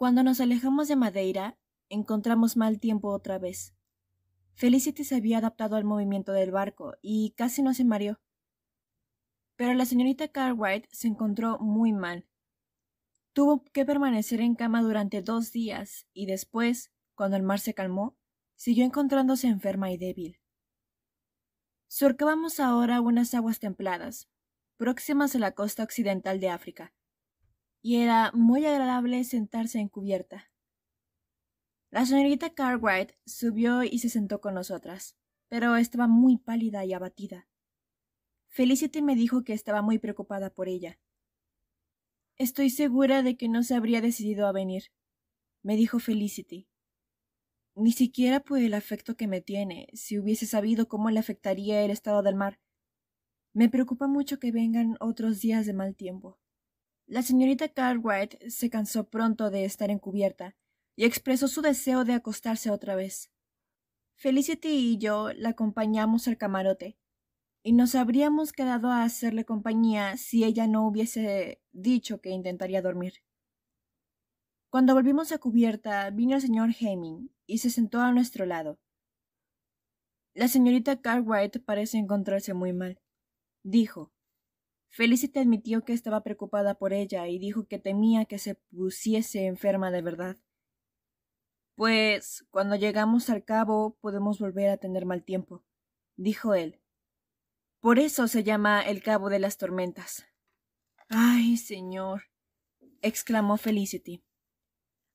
Cuando nos alejamos de Madeira, encontramos mal tiempo otra vez. Felicity se había adaptado al movimiento del barco y casi no se mareó. Pero la señorita Cartwright se encontró muy mal. Tuvo que permanecer en cama durante dos días y después, cuando el mar se calmó, siguió encontrándose enferma y débil. Surcábamos ahora unas aguas templadas, próximas a la costa occidental de África, y era muy agradable sentarse en cubierta. La señorita Cartwright subió y se sentó con nosotras, pero estaba muy pálida y abatida. Felicity me dijo que estaba muy preocupada por ella. Estoy segura de que no se habría decidido a venir, me dijo Felicity. Ni siquiera por el afecto que me tiene, si hubiese sabido cómo le afectaría el estado del mar. Me preocupa mucho que vengan otros días de mal tiempo. La señorita Cartwright se cansó pronto de estar encubierta y expresó su deseo de acostarse otra vez. Felicity y yo la acompañamos al camarote y nos habríamos quedado a hacerle compañía si ella no hubiese dicho que intentaría dormir. Cuando volvimos a cubierta, vino el señor Hemming y se sentó a nuestro lado. La señorita Cartwright parece encontrarse muy mal, dijo, Felicity admitió que estaba preocupada por ella y dijo que temía que se pusiese enferma de verdad. Pues cuando llegamos al cabo podemos volver a tener mal tiempo, dijo él. Por eso se llama el cabo de las tormentas. Ay, señor, exclamó Felicity.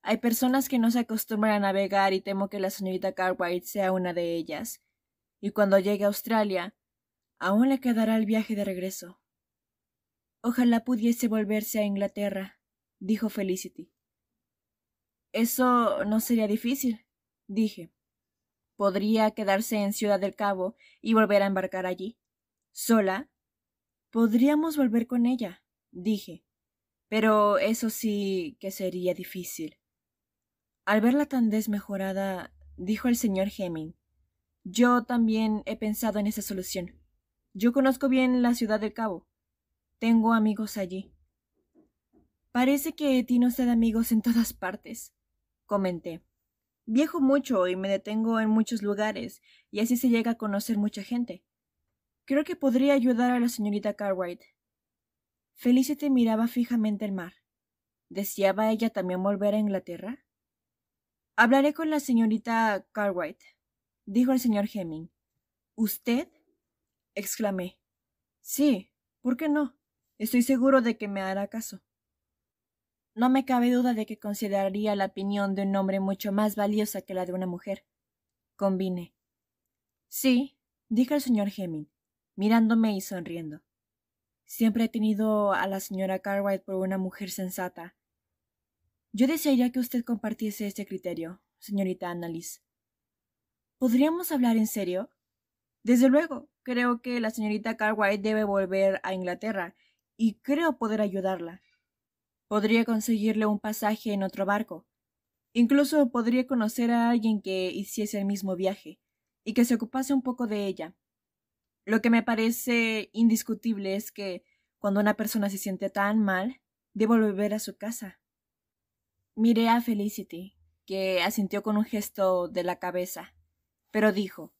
Hay personas que no se acostumbran a navegar y temo que la señorita Cartwright sea una de ellas. Y cuando llegue a Australia, aún le quedará el viaje de regreso. Ojalá pudiese volverse a Inglaterra, dijo Felicity. Eso no sería difícil, dije. Podría quedarse en Ciudad del Cabo y volver a embarcar allí. ¿Sola? Podríamos volver con ella, dije. Pero eso sí que sería difícil. Al verla tan desmejorada, dijo el señor Hemming, yo también he pensado en esa solución. Yo conozco bien la ciudad del Cabo. Tengo amigos allí. Parece que tiene de amigos en todas partes, comenté. Viejo mucho y me detengo en muchos lugares, y así se llega a conocer mucha gente. Creo que podría ayudar a la señorita Cartwright. Felicity miraba fijamente el mar. ¿Deseaba ella también volver a Inglaterra? Hablaré con la señorita Cartwright, dijo el señor Hemming. ¿Usted? exclamé. Sí, ¿por qué no? Estoy seguro de que me hará caso. No me cabe duda de que consideraría la opinión de un hombre mucho más valiosa que la de una mujer. Combine. Sí, dijo el señor Hemming, mirándome y sonriendo. Siempre he tenido a la señora Cartwright por una mujer sensata. Yo desearía que usted compartiese este criterio, señorita Annalise. ¿Podríamos hablar en serio? Desde luego, creo que la señorita Cartwright debe volver a Inglaterra y creo poder ayudarla. Podría conseguirle un pasaje en otro barco. Incluso podría conocer a alguien que hiciese el mismo viaje y que se ocupase un poco de ella. Lo que me parece indiscutible es que cuando una persona se siente tan mal, debe volver a su casa. Miré a Felicity, que asintió con un gesto de la cabeza, pero dijo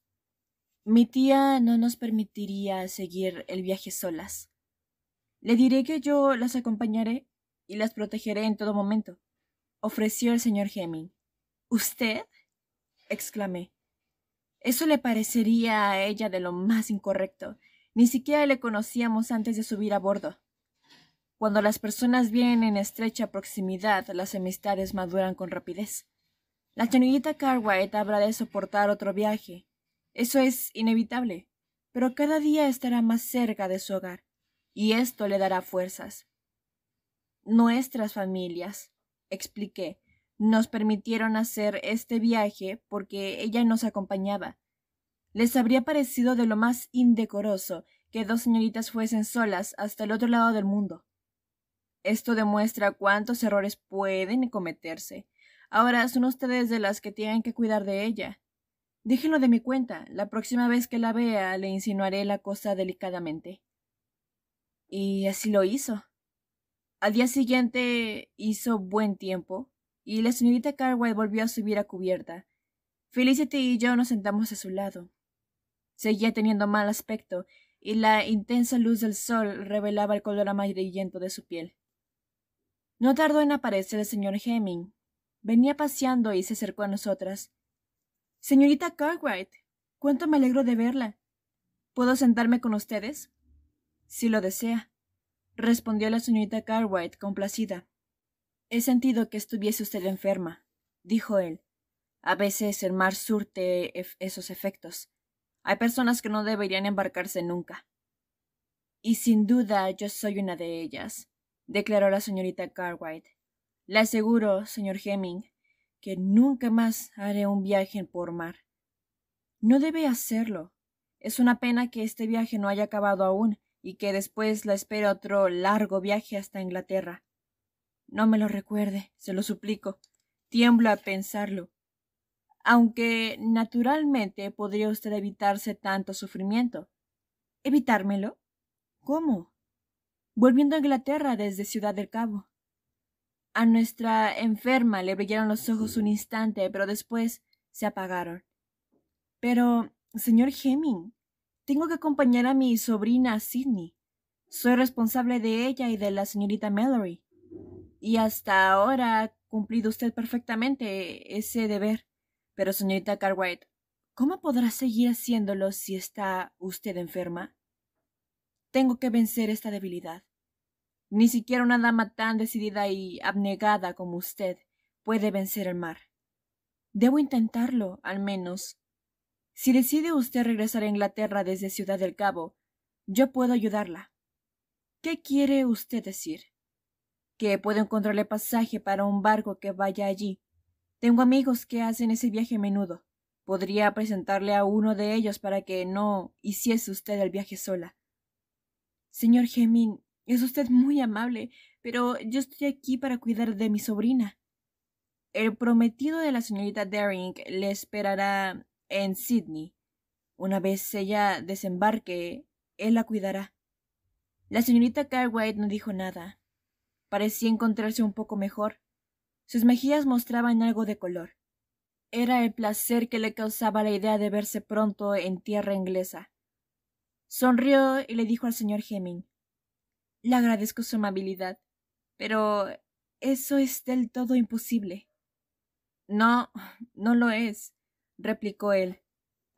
Mi tía no nos permitiría seguir el viaje solas. Le diré que yo las acompañaré y las protegeré en todo momento, ofreció el señor Hemming. ¿Usted? exclamé. Eso le parecería a ella de lo más incorrecto. Ni siquiera le conocíamos antes de subir a bordo. Cuando las personas vienen en estrecha proximidad, las amistades maduran con rapidez. La señorita Carwight habrá de soportar otro viaje. Eso es inevitable. Pero cada día estará más cerca de su hogar y esto le dará fuerzas. Nuestras familias, expliqué, nos permitieron hacer este viaje porque ella nos acompañaba. Les habría parecido de lo más indecoroso que dos señoritas fuesen solas hasta el otro lado del mundo. Esto demuestra cuántos errores pueden cometerse. Ahora son ustedes de las que tienen que cuidar de ella. Déjenlo de mi cuenta. La próxima vez que la vea le insinuaré la cosa delicadamente. Y así lo hizo. Al día siguiente hizo buen tiempo y la señorita Carwright volvió a subir a cubierta. Felicity y yo nos sentamos a su lado. Seguía teniendo mal aspecto y la intensa luz del sol revelaba el color amarillento de su piel. No tardó en aparecer el señor Hemming. Venía paseando y se acercó a nosotras. Señorita Cartwright, cuánto me alegro de verla. ¿Puedo sentarme con ustedes? Si lo desea, respondió la señorita Cartwright complacida. He sentido que estuviese usted enferma, dijo él. A veces el mar surte esos efectos. Hay personas que no deberían embarcarse nunca. Y sin duda yo soy una de ellas, declaró la señorita Cartwright. Le aseguro, señor Hemming, que nunca más haré un viaje por mar. No debe hacerlo. Es una pena que este viaje no haya acabado aún, y que después la espera otro largo viaje hasta Inglaterra. No me lo recuerde, se lo suplico. Tiemblo a pensarlo. Aunque naturalmente podría usted evitarse tanto sufrimiento. ¿Evitármelo? ¿Cómo? Volviendo a Inglaterra desde Ciudad del Cabo. A nuestra enferma le brillaron los ojos un instante, pero después se apagaron. Pero, señor Heming... Tengo que acompañar a mi sobrina Sidney. Sydney. Soy responsable de ella y de la señorita Mallory. Y hasta ahora ha cumplido usted perfectamente ese deber. Pero, señorita Cartwright, ¿cómo podrá seguir haciéndolo si está usted enferma? Tengo que vencer esta debilidad. Ni siquiera una dama tan decidida y abnegada como usted puede vencer el mar. Debo intentarlo, al menos, si decide usted regresar a Inglaterra desde Ciudad del Cabo, yo puedo ayudarla. ¿Qué quiere usted decir? Que puedo encontrarle pasaje para un barco que vaya allí. Tengo amigos que hacen ese viaje menudo. Podría presentarle a uno de ellos para que no hiciese usted el viaje sola. Señor Gemín, es usted muy amable, pero yo estoy aquí para cuidar de mi sobrina. El prometido de la señorita Daring le esperará en Sydney. Una vez ella desembarque, él la cuidará. La señorita Cartwright no dijo nada. Parecía encontrarse un poco mejor. Sus mejillas mostraban algo de color. Era el placer que le causaba la idea de verse pronto en tierra inglesa. Sonrió y le dijo al señor Hemming Le agradezco su amabilidad, pero eso es del todo imposible. No, no lo es replicó él.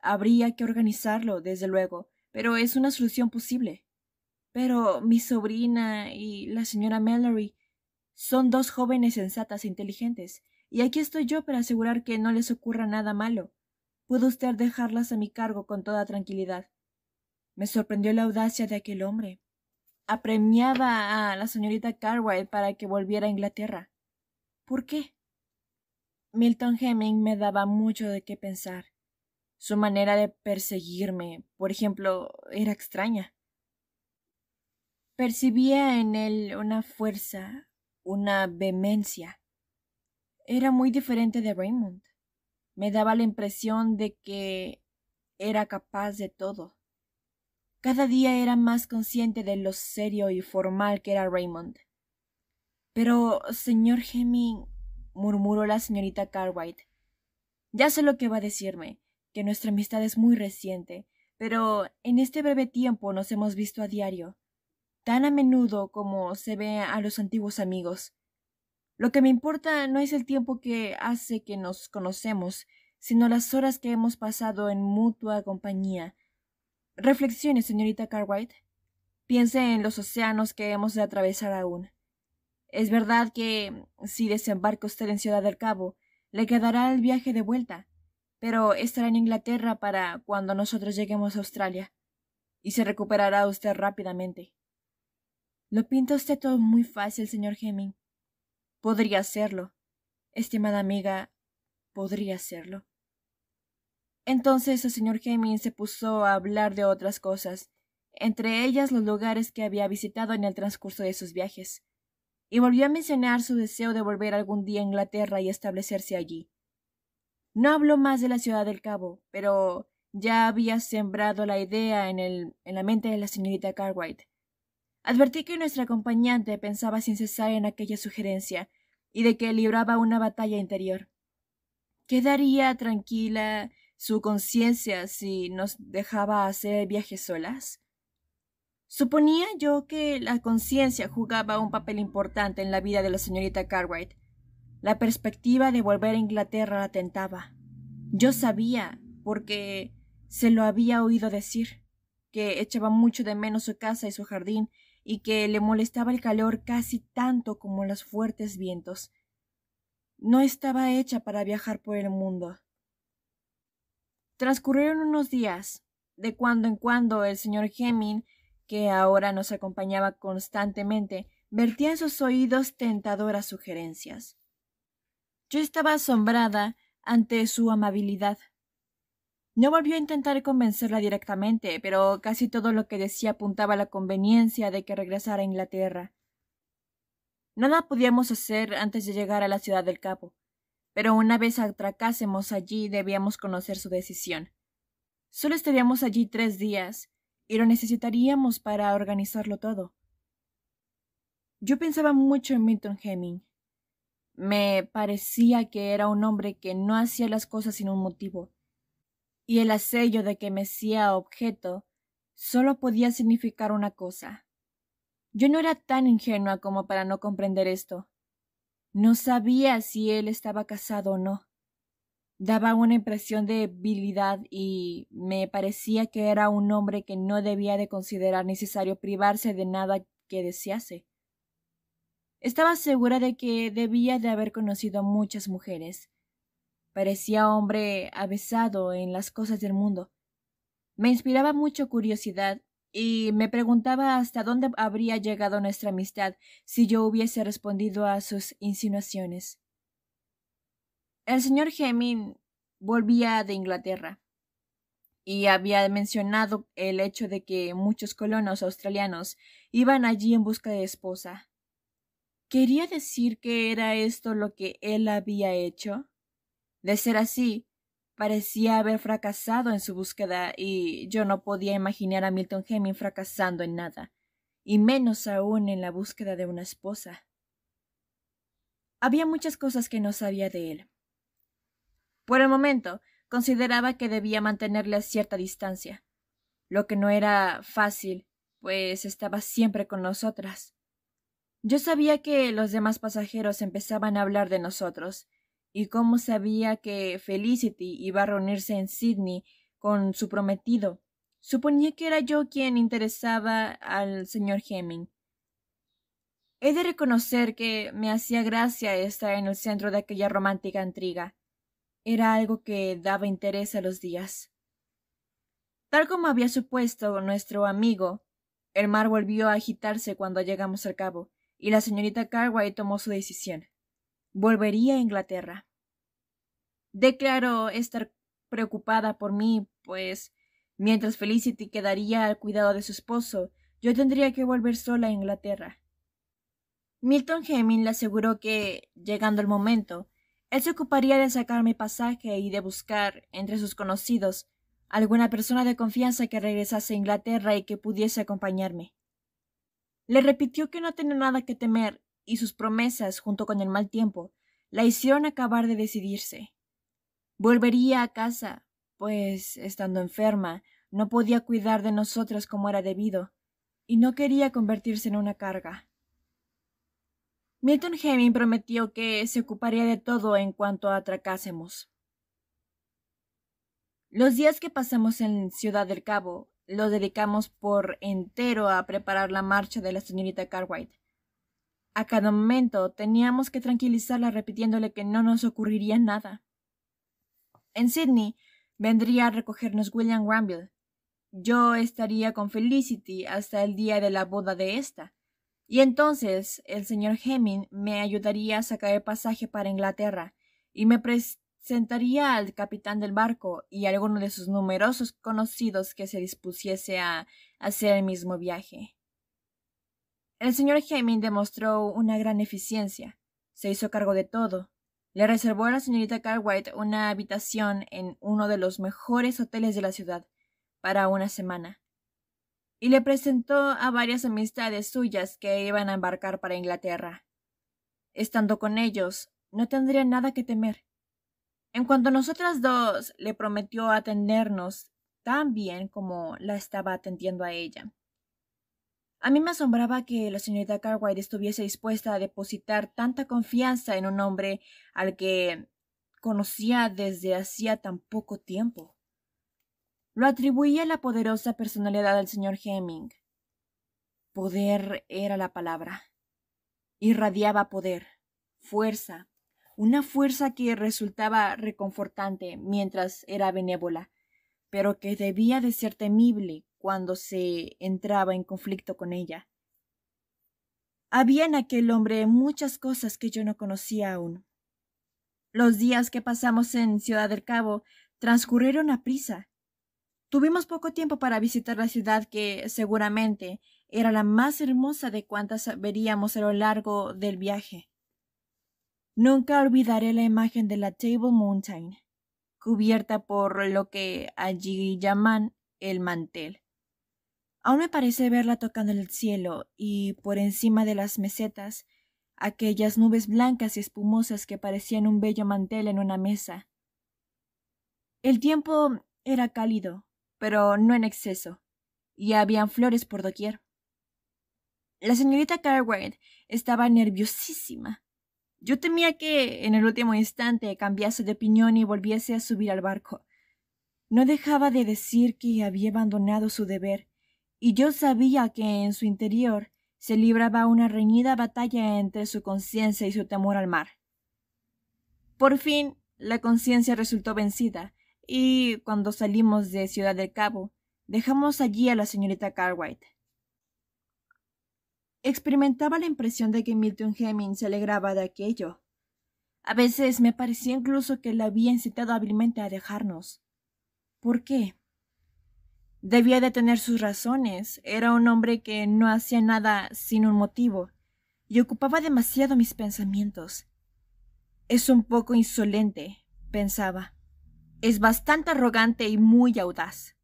Habría que organizarlo, desde luego, pero es una solución posible. Pero mi sobrina y la señora Mallory son dos jóvenes sensatas e inteligentes, y aquí estoy yo para asegurar que no les ocurra nada malo. Pudo usted dejarlas a mi cargo con toda tranquilidad. Me sorprendió la audacia de aquel hombre. Apremiaba a la señorita Cartwright para que volviera a Inglaterra. ¿Por qué? Milton Hemming me daba mucho de qué pensar. Su manera de perseguirme, por ejemplo, era extraña. Percibía en él una fuerza, una vehemencia. Era muy diferente de Raymond. Me daba la impresión de que era capaz de todo. Cada día era más consciente de lo serio y formal que era Raymond. Pero, señor Hemming, murmuró la señorita Cartwright. Ya sé lo que va a decirme, que nuestra amistad es muy reciente, pero en este breve tiempo nos hemos visto a diario, tan a menudo como se ve a los antiguos amigos. Lo que me importa no es el tiempo que hace que nos conocemos, sino las horas que hemos pasado en mutua compañía. Reflexione, señorita Cartwright. Piense en los océanos que hemos de atravesar aún. Es verdad que, si desembarca usted en Ciudad del Cabo, le quedará el viaje de vuelta, pero estará en Inglaterra para cuando nosotros lleguemos a Australia, y se recuperará usted rápidamente. Lo pinta usted todo muy fácil, señor Hemming. Podría hacerlo. Estimada amiga, podría hacerlo. Entonces el señor Hemming se puso a hablar de otras cosas, entre ellas los lugares que había visitado en el transcurso de sus viajes y volvió a mencionar su deseo de volver algún día a Inglaterra y establecerse allí. No habló más de la ciudad del Cabo, pero ya había sembrado la idea en, el, en la mente de la señorita Cartwright. Advertí que nuestra acompañante pensaba sin cesar en aquella sugerencia y de que libraba una batalla interior. ¿Quedaría tranquila su conciencia si nos dejaba hacer viajes solas? Suponía yo que la conciencia jugaba un papel importante en la vida de la señorita Cartwright. La perspectiva de volver a Inglaterra la tentaba. Yo sabía, porque se lo había oído decir, que echaba mucho de menos su casa y su jardín, y que le molestaba el calor casi tanto como los fuertes vientos. No estaba hecha para viajar por el mundo. Transcurrieron unos días. De cuando en cuando el señor Hemming que ahora nos acompañaba constantemente, vertía en sus oídos tentadoras sugerencias. Yo estaba asombrada ante su amabilidad. No volvió a intentar convencerla directamente, pero casi todo lo que decía apuntaba a la conveniencia de que regresara a Inglaterra. Nada podíamos hacer antes de llegar a la ciudad del Cabo, pero una vez atracásemos allí debíamos conocer su decisión. Solo estaríamos allí tres días, y lo necesitaríamos para organizarlo todo. Yo pensaba mucho en Milton Hemming. Me parecía que era un hombre que no hacía las cosas sin un motivo, y el asello de que me hacía objeto solo podía significar una cosa. Yo no era tan ingenua como para no comprender esto. No sabía si él estaba casado o no daba una impresión de debilidad y me parecía que era un hombre que no debía de considerar necesario privarse de nada que desease. Estaba segura de que debía de haber conocido muchas mujeres. Parecía hombre avesado en las cosas del mundo. Me inspiraba mucho curiosidad y me preguntaba hasta dónde habría llegado nuestra amistad si yo hubiese respondido a sus insinuaciones. El señor Heming volvía de Inglaterra y había mencionado el hecho de que muchos colonos australianos iban allí en busca de esposa. ¿Quería decir que era esto lo que él había hecho? De ser así, parecía haber fracasado en su búsqueda y yo no podía imaginar a Milton Heming fracasando en nada, y menos aún en la búsqueda de una esposa. Había muchas cosas que no sabía de él por el momento, consideraba que debía mantenerle a cierta distancia, lo que no era fácil, pues estaba siempre con nosotras. Yo sabía que los demás pasajeros empezaban a hablar de nosotros, y cómo sabía que Felicity iba a reunirse en Sydney con su prometido. Suponía que era yo quien interesaba al señor Hemming. He de reconocer que me hacía gracia estar en el centro de aquella romántica intriga era algo que daba interés a los días. Tal como había supuesto nuestro amigo, el mar volvió a agitarse cuando llegamos al cabo, y la señorita Carway tomó su decisión. Volvería a Inglaterra. Declaró estar preocupada por mí, pues mientras Felicity quedaría al cuidado de su esposo, yo tendría que volver sola a Inglaterra. Milton Hemming le aseguró que, llegando el momento, él se ocuparía de sacar mi pasaje y de buscar, entre sus conocidos, alguna persona de confianza que regresase a Inglaterra y que pudiese acompañarme. Le repitió que no tenía nada que temer, y sus promesas, junto con el mal tiempo, la hicieron acabar de decidirse. Volvería a casa, pues, estando enferma, no podía cuidar de nosotras como era debido, y no quería convertirse en una carga. Milton Heming prometió que se ocuparía de todo en cuanto atracásemos. Los días que pasamos en Ciudad del Cabo los dedicamos por entero a preparar la marcha de la señorita Cartwright. A cada momento teníamos que tranquilizarla repitiéndole que no nos ocurriría nada. En Sydney vendría a recogernos William Granville. Yo estaría con Felicity hasta el día de la boda de esta. Y entonces el señor Hemming me ayudaría a sacar el pasaje para Inglaterra y me presentaría al capitán del barco y a alguno de sus numerosos conocidos que se dispusiese a hacer el mismo viaje. El señor Hemming demostró una gran eficiencia. Se hizo cargo de todo. Le reservó a la señorita Cartwright una habitación en uno de los mejores hoteles de la ciudad para una semana y le presentó a varias amistades suyas que iban a embarcar para Inglaterra. Estando con ellos, no tendría nada que temer. En cuanto a nosotras dos, le prometió atendernos tan bien como la estaba atendiendo a ella. A mí me asombraba que la señorita Cartwright estuviese dispuesta a depositar tanta confianza en un hombre al que conocía desde hacía tan poco tiempo lo atribuía la poderosa personalidad del señor Hemming. Poder era la palabra. Irradiaba poder, fuerza, una fuerza que resultaba reconfortante mientras era benévola, pero que debía de ser temible cuando se entraba en conflicto con ella. Había en aquel hombre muchas cosas que yo no conocía aún. Los días que pasamos en Ciudad del Cabo transcurrieron a prisa Tuvimos poco tiempo para visitar la ciudad que seguramente era la más hermosa de cuantas veríamos a lo largo del viaje. Nunca olvidaré la imagen de la Table Mountain, cubierta por lo que allí llaman el mantel. Aún me parece verla tocando el cielo y por encima de las mesetas, aquellas nubes blancas y espumosas que parecían un bello mantel en una mesa. El tiempo era cálido, pero no en exceso, y habían flores por doquier. La señorita Cartwright estaba nerviosísima. Yo temía que, en el último instante, cambiase de opinión y volviese a subir al barco. No dejaba de decir que había abandonado su deber, y yo sabía que en su interior se libraba una reñida batalla entre su conciencia y su temor al mar. Por fin, la conciencia resultó vencida, y cuando salimos de Ciudad del Cabo, dejamos allí a la señorita Cartwright. Experimentaba la impresión de que Milton Hemming se alegraba de aquello. A veces me parecía incluso que la había incitado hábilmente a dejarnos. ¿Por qué? Debía de tener sus razones. Era un hombre que no hacía nada sin un motivo y ocupaba demasiado mis pensamientos. Es un poco insolente, pensaba. Es bastante arrogante y muy audaz.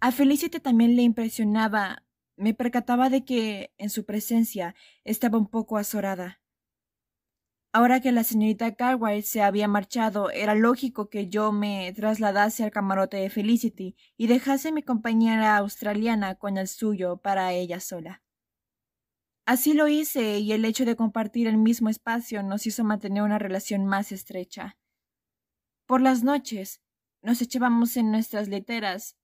A Felicity también le impresionaba, me percataba de que en su presencia estaba un poco azorada. Ahora que la señorita Cartwright se había marchado, era lógico que yo me trasladase al camarote de Felicity y dejase mi compañera australiana con el suyo para ella sola. Así lo hice y el hecho de compartir el mismo espacio nos hizo mantener una relación más estrecha. Por las noches nos echábamos en nuestras leteras,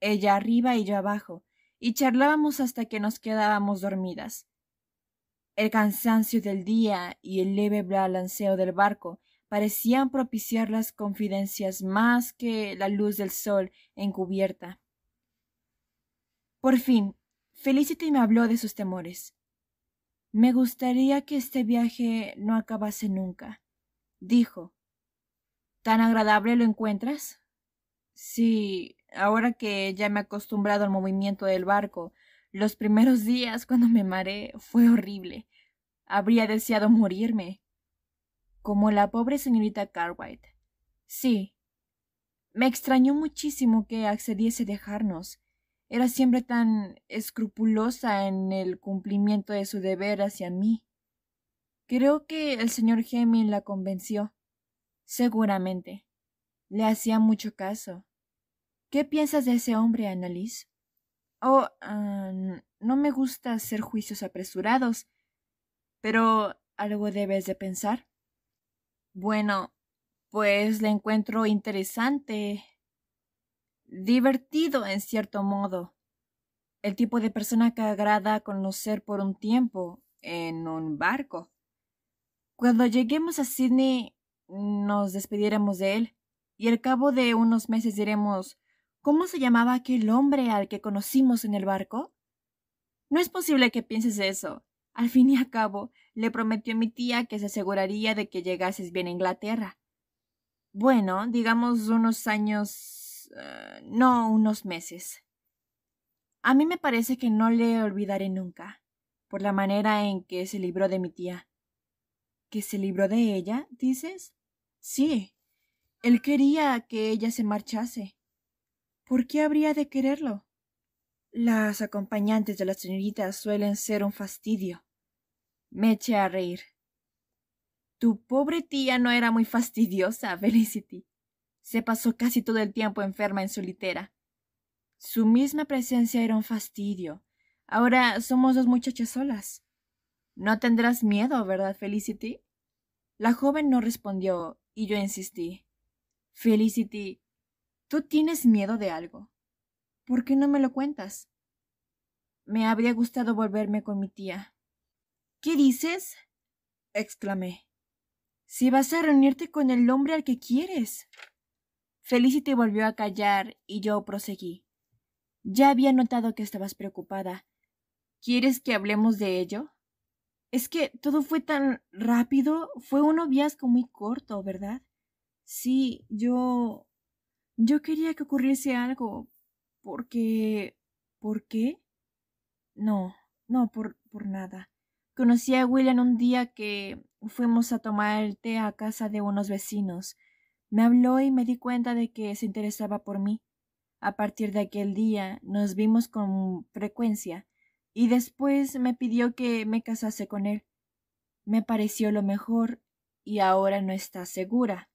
ella arriba y yo abajo, y charlábamos hasta que nos quedábamos dormidas. El cansancio del día y el leve balanceo del barco parecían propiciar las confidencias más que la luz del sol encubierta. Por fin, Felicity me habló de sus temores. Me gustaría que este viaje no acabase nunca, dijo, ¿Tan agradable lo encuentras? Sí, ahora que ya me he acostumbrado al movimiento del barco, los primeros días cuando me mareé fue horrible. Habría deseado morirme. Como la pobre señorita Cartwright. Sí. Me extrañó muchísimo que accediese a dejarnos. Era siempre tan escrupulosa en el cumplimiento de su deber hacia mí. Creo que el señor Hemming la convenció. Seguramente. Le hacía mucho caso. ¿Qué piensas de ese hombre, Annalise? Oh, ah, no me gusta hacer juicios apresurados. Pero algo debes de pensar. Bueno, pues le encuentro interesante, divertido en cierto modo. El tipo de persona que agrada conocer por un tiempo en un barco. Cuando lleguemos a Sydney nos despidiéramos de él, y al cabo de unos meses diremos ¿Cómo se llamaba aquel hombre al que conocimos en el barco? No es posible que pienses eso. Al fin y al cabo, le prometió mi tía que se aseguraría de que llegases bien a Inglaterra. Bueno, digamos unos años. Eh, no, unos meses. A mí me parece que no le olvidaré nunca, por la manera en que se libró de mi tía. ¿Que se libró de ella, dices? Sí, él quería que ella se marchase. ¿Por qué habría de quererlo? Las acompañantes de las señoritas suelen ser un fastidio. Me eché a reír. Tu pobre tía no era muy fastidiosa, Felicity. Se pasó casi todo el tiempo enferma en su litera. Su misma presencia era un fastidio. Ahora somos dos muchachas solas. No tendrás miedo, ¿verdad, Felicity? La joven no respondió y yo insistí. Felicity, tú tienes miedo de algo. ¿Por qué no me lo cuentas? Me habría gustado volverme con mi tía. ¿Qué dices? exclamé. Si vas a reunirte con el hombre al que quieres. Felicity volvió a callar y yo proseguí. Ya había notado que estabas preocupada. ¿Quieres que hablemos de ello? Es que todo fue tan rápido, fue un noviazgo muy corto, ¿verdad? Sí, yo... Yo quería que ocurriese algo, porque... ¿Por qué? No, no, por, por nada. Conocí a William un día que fuimos a tomar el té a casa de unos vecinos. Me habló y me di cuenta de que se interesaba por mí. A partir de aquel día nos vimos con frecuencia y después me pidió que me casase con él. Me pareció lo mejor y ahora no está segura.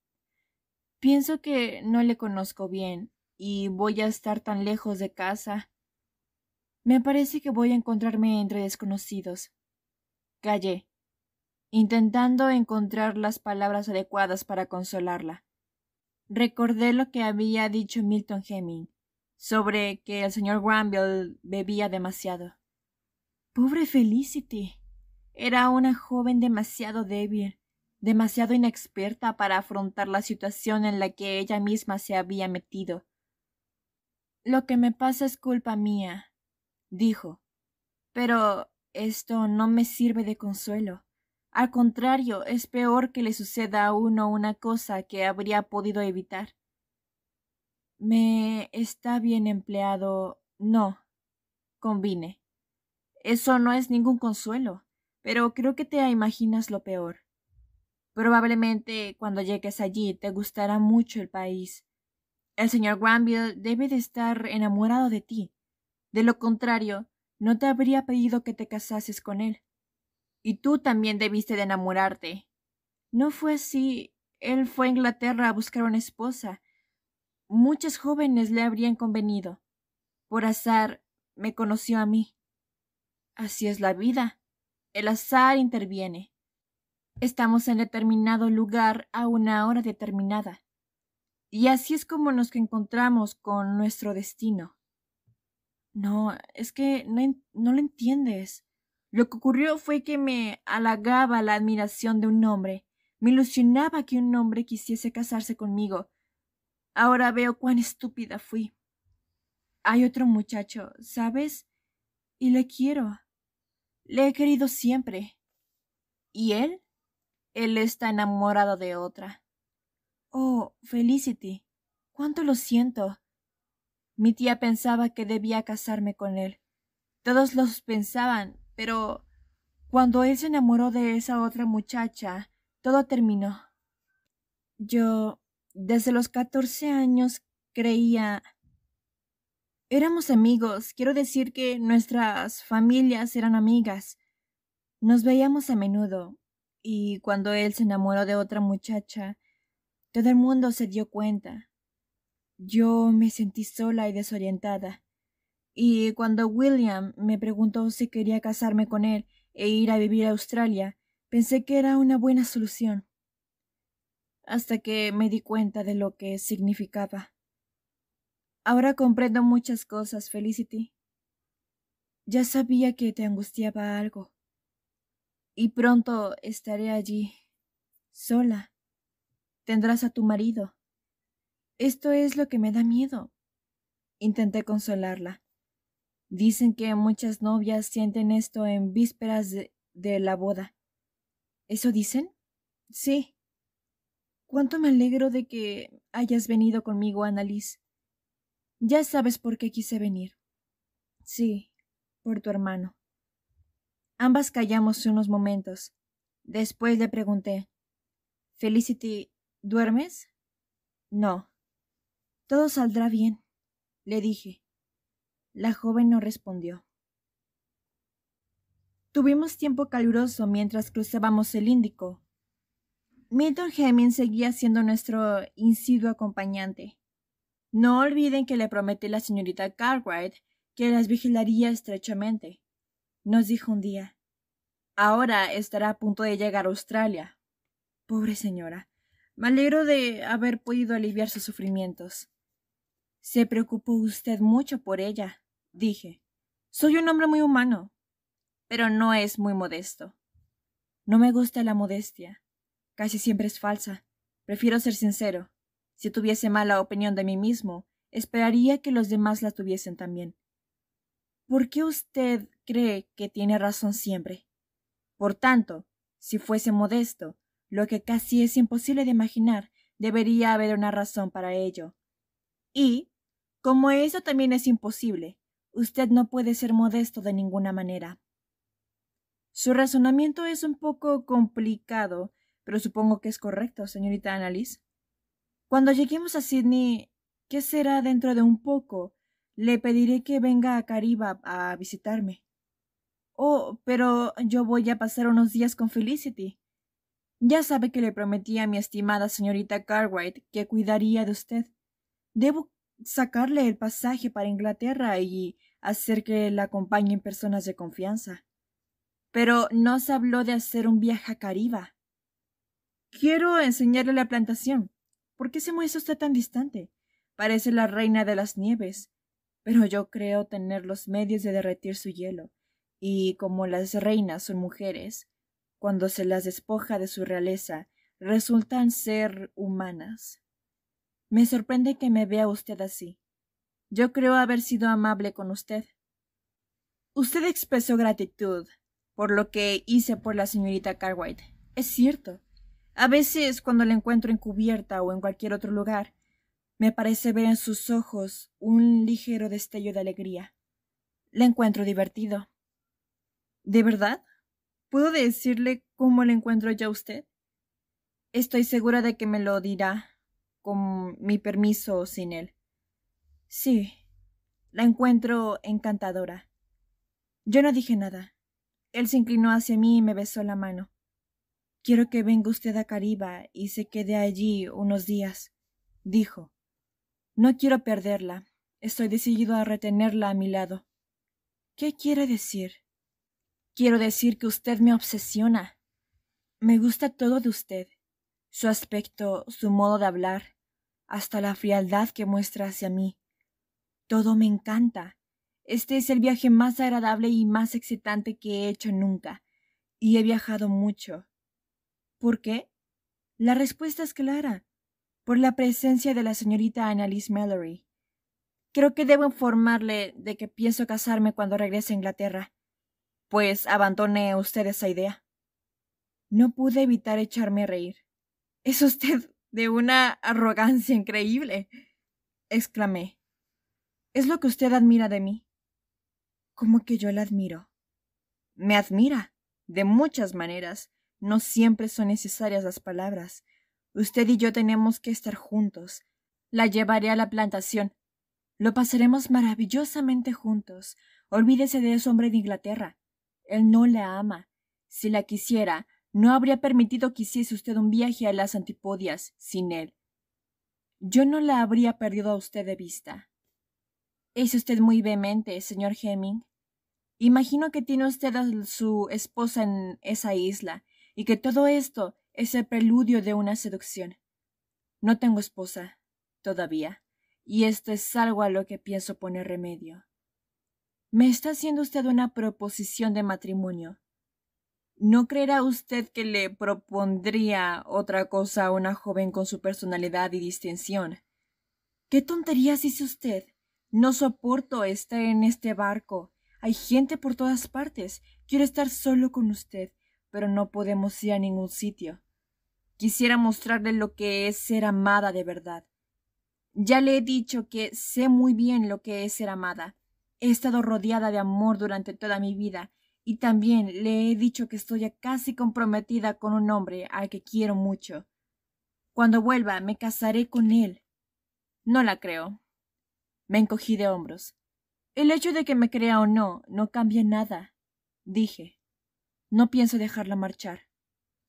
Pienso que no le conozco bien y voy a estar tan lejos de casa. Me parece que voy a encontrarme entre desconocidos. Callé, intentando encontrar las palabras adecuadas para consolarla. Recordé lo que había dicho Milton Heming, sobre que el señor Granville bebía demasiado. Pobre Felicity. Era una joven demasiado débil, demasiado inexperta para afrontar la situación en la que ella misma se había metido. Lo que me pasa es culpa mía, dijo. Pero esto no me sirve de consuelo. Al contrario, es peor que le suceda a uno una cosa que habría podido evitar. Me está bien empleado. No, convine. Eso no es ningún consuelo, pero creo que te imaginas lo peor. Probablemente cuando llegues allí te gustará mucho el país. El señor Granville debe de estar enamorado de ti. De lo contrario, no te habría pedido que te casases con él. Y tú también debiste de enamorarte. No fue así. Él fue a Inglaterra a buscar una esposa. Muchas jóvenes le habrían convenido. Por azar, me conoció a mí. Así es la vida. El azar interviene. Estamos en determinado lugar a una hora determinada. Y así es como nos encontramos con nuestro destino. No, es que no, lo entiendes. Lo que ocurrió fue que me halagaba la admiración de un hombre. Me ilusionaba que un hombre quisiese casarse conmigo. Ahora veo cuán estúpida fui. Hay otro muchacho, ¿sabes? y le quiero. Le he querido siempre. ¿Y él? Él está enamorado de otra. Oh, Felicity, cuánto lo siento. Mi tía pensaba que debía casarme con él. Todos los pensaban, pero cuando él se enamoró de esa otra muchacha, todo terminó. Yo, desde los catorce años, creía Éramos amigos, quiero decir que nuestras familias eran amigas. Nos veíamos a menudo, y cuando él se enamoró de otra muchacha, todo el mundo se dio cuenta. Yo me sentí sola y desorientada. Y cuando William me preguntó si quería casarme con él e ir a vivir a Australia, pensé que era una buena solución. Hasta que me di cuenta de lo que significaba. Ahora comprendo muchas cosas, Felicity. Ya sabía que te angustiaba algo. Y pronto estaré allí, sola. Tendrás a tu marido. Esto es lo que me da miedo. Intenté consolarla. Dicen que muchas novias sienten esto en vísperas de, la boda. ¿Eso dicen? Sí. Cuánto me alegro de que hayas venido conmigo, Annalise. Ya sabes por qué quise venir. Sí, por tu hermano. Ambas callamos unos momentos. Después le pregunté, Felicity, ¿duermes? No. Todo saldrá bien, le dije. La joven no respondió. Tuvimos tiempo caluroso mientras cruzábamos el Índico. Milton Hemming seguía siendo nuestro insiduo acompañante. No olviden que le prometí a la señorita Cartwright que las vigilaría estrechamente. Nos dijo un día. Ahora estará a punto de llegar a Australia. Pobre señora. Me alegro de haber podido aliviar sus sufrimientos. Se preocupó usted mucho por ella, dije. Soy un hombre muy humano, pero no es muy modesto. No me gusta la modestia. Casi siempre es falsa. Prefiero ser sincero. Si tuviese mala opinión de mí mismo, esperaría que los demás la tuviesen también. ¿Por qué usted cree que tiene razón siempre? Por tanto, si fuese modesto, lo que casi es imposible de imaginar, debería haber una razón para ello. Y, como eso también es imposible, usted no puede ser modesto de ninguna manera. Su razonamiento es un poco complicado, pero supongo que es correcto, señorita Annalise. Cuando lleguemos a Sydney, ¿qué será dentro de un poco, le pediré que venga a Cariba a visitarme. Oh, pero yo voy a pasar unos días con Felicity. Ya sabe que le prometí a mi estimada señorita Cartwright que cuidaría de usted. Debo sacarle el pasaje para Inglaterra y hacer que la acompañen personas de confianza. Pero no se habló de hacer un viaje a Cariba. Quiero enseñarle la plantación. ¿Por qué se muestra usted tan distante? Parece la reina de las nieves. Pero yo creo tener los medios de derretir su hielo, y como las reinas son mujeres, cuando se las despoja de su realeza, resultan ser humanas. Me sorprende que me vea usted así. Yo creo haber sido amable con usted. Usted expresó gratitud por lo que hice por la señorita Cartwright. Es cierto, a veces, cuando la encuentro encubierta o en cualquier otro lugar, me parece ver en sus ojos un ligero destello de alegría. La encuentro divertido. ¿De verdad? ¿Puedo decirle cómo la encuentro yo a usted? Estoy segura de que me lo dirá, con mi permiso o sin él. Sí, la encuentro encantadora. Yo no dije nada. Él se inclinó hacia mí y me besó la mano. Quiero que venga usted a Cariba y se quede allí unos días, dijo. No quiero perderla. Estoy decidido a retenerla a mi lado. ¿Qué quiere decir? Quiero decir que usted me obsesiona. Me gusta todo de usted, su aspecto, su modo de hablar, hasta la frialdad que muestra hacia mí. Todo me encanta. Este es el viaje más agradable y más excitante que he hecho nunca, y he viajado mucho. ¿Por qué? La respuesta es clara. Por la presencia de la señorita Annalise Mallory. Creo que debo informarle de que pienso casarme cuando regrese a Inglaterra. Pues abandone usted esa idea. No pude evitar echarme a reír. Es usted de una arrogancia increíble. exclamé. Es lo que usted admira de mí. ¿Cómo que yo la admiro? Me admira, de muchas maneras, no siempre son necesarias las palabras. Usted y yo tenemos que estar juntos. La llevaré a la plantación. Lo pasaremos maravillosamente juntos. Olvídese de ese hombre de Inglaterra. Él no la ama. Si la quisiera, no habría permitido que hiciese usted un viaje a las antipodias sin él. Yo no la habría perdido a usted de vista. Es usted muy vehemente, señor Hemming. Imagino que tiene usted a su esposa en esa isla y que todo esto es el preludio de una seducción. No tengo esposa, todavía, y esto es algo a lo que pienso poner remedio. Me está haciendo usted una proposición de matrimonio. ¿No creerá usted que le propondría otra cosa a una joven con su personalidad y distinción? ¿Qué tonterías dice usted? No soporto estar en este barco. Hay gente por todas partes. Quiero estar solo con usted pero no podemos ir a ningún sitio. Quisiera mostrarle lo que es ser amada de verdad. Ya le he dicho que sé muy bien lo que es ser amada. He estado rodeada de amor durante toda mi vida y también le he dicho que estoy casi comprometida con un hombre al que quiero mucho. Cuando vuelva me casaré con él. No la creo. Me encogí de hombros. El hecho de que me crea o no no cambia nada, dije. No pienso dejarla marchar.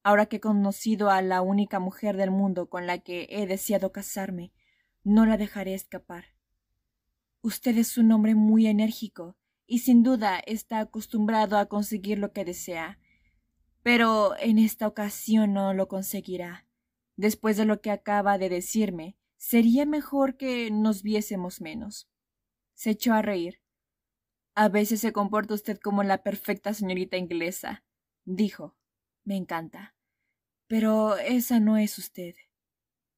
Ahora que he conocido a la única mujer del mundo con la que he deseado casarme, no la dejaré escapar. Usted es un hombre muy enérgico y sin duda está acostumbrado a conseguir lo que desea, pero en esta ocasión no lo conseguirá. Después de lo que acaba de decirme, sería mejor que nos viésemos menos. Se echó a reír. A veces se comporta usted como la perfecta señorita inglesa dijo. Me encanta. Pero esa no es usted.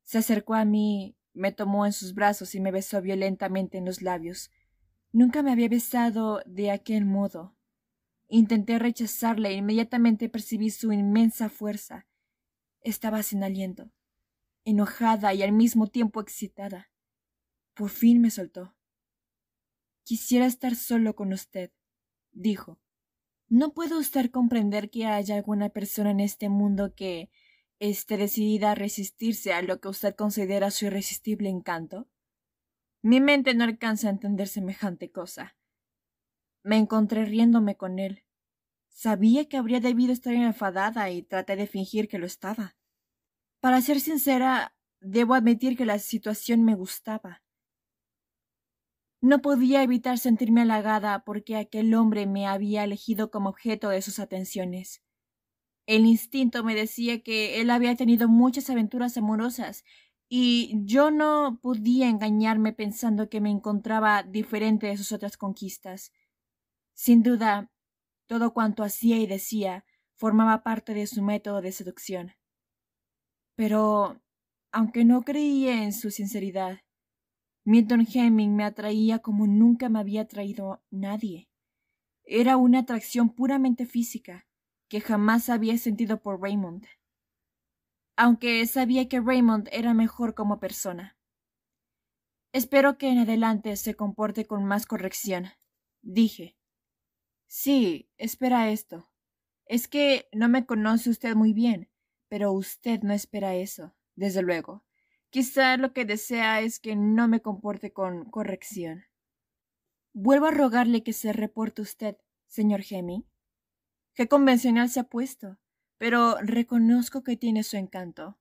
Se acercó a mí, me tomó en sus brazos y me besó violentamente en los labios. Nunca me había besado de aquel modo. Intenté rechazarle e inmediatamente percibí su inmensa fuerza. Estaba sin aliento, enojada y al mismo tiempo excitada. Por fin me soltó. Quisiera estar solo con usted, dijo. No puede usted comprender que haya alguna persona en este mundo que esté decidida a resistirse a lo que usted considera su irresistible encanto. Mi mente no alcanza a entender semejante cosa. Me encontré riéndome con él. Sabía que habría debido estar enfadada y traté de fingir que lo estaba. Para ser sincera, debo admitir que la situación me gustaba. No podía evitar sentirme halagada porque aquel hombre me había elegido como objeto de sus atenciones. El instinto me decía que él había tenido muchas aventuras amorosas y yo no podía engañarme pensando que me encontraba diferente de sus otras conquistas. Sin duda, todo cuanto hacía y decía formaba parte de su método de seducción. Pero, aunque no creía en su sinceridad, Milton Hemming me atraía como nunca me había atraído nadie. Era una atracción puramente física que jamás había sentido por Raymond, aunque sabía que Raymond era mejor como persona. Espero que en adelante se comporte con más corrección, dije. Sí, espera esto. Es que no me conoce usted muy bien, pero usted no espera eso, desde luego. Quizá lo que desea es que no me comporte con corrección. Vuelvo a rogarle que se reporte usted, señor Hemi. Qué convencional se ha puesto, pero reconozco que tiene su encanto.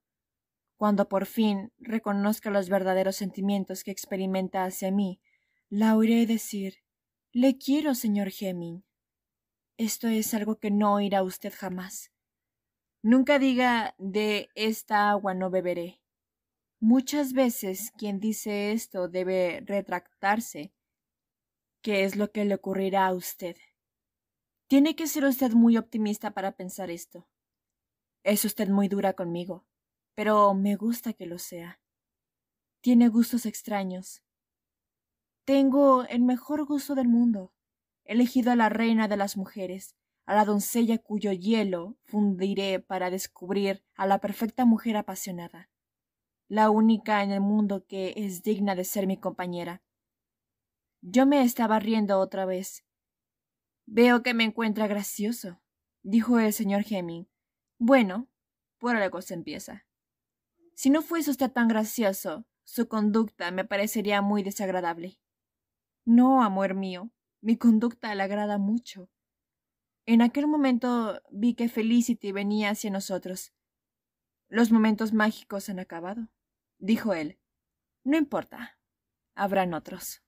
Cuando por fin reconozca los verdaderos sentimientos que experimenta hacia mí, la oiré decir Le quiero, señor Geming. Esto es algo que no oirá usted jamás. Nunca diga de esta agua no beberé. Muchas veces quien dice esto debe retractarse, ¿Qué es lo que le ocurrirá a usted. Tiene que ser usted muy optimista para pensar esto. Es usted muy dura conmigo, pero me gusta que lo sea. Tiene gustos extraños. Tengo el mejor gusto del mundo. He elegido a la reina de las mujeres, a la doncella cuyo hielo fundiré para descubrir a la perfecta mujer apasionada la única en el mundo que es digna de ser mi compañera. Yo me estaba riendo otra vez. Veo que me encuentra gracioso, dijo el señor Hemming. Bueno, por la cosa empieza. Si no fuese usted tan gracioso, su conducta me parecería muy desagradable. No, amor mío, mi conducta le agrada mucho. En aquel momento vi que Felicity venía hacia nosotros. Los momentos mágicos han acabado dijo él. No importa. Habrán otros.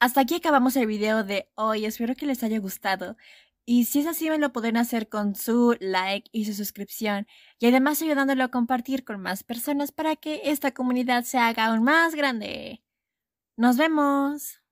Hasta aquí acabamos el video de hoy. Espero que les haya gustado. Y si es así, me lo pueden hacer con su like y su suscripción. Y además ayudándolo a compartir con más personas para que esta comunidad se haga aún más grande. Nos vemos.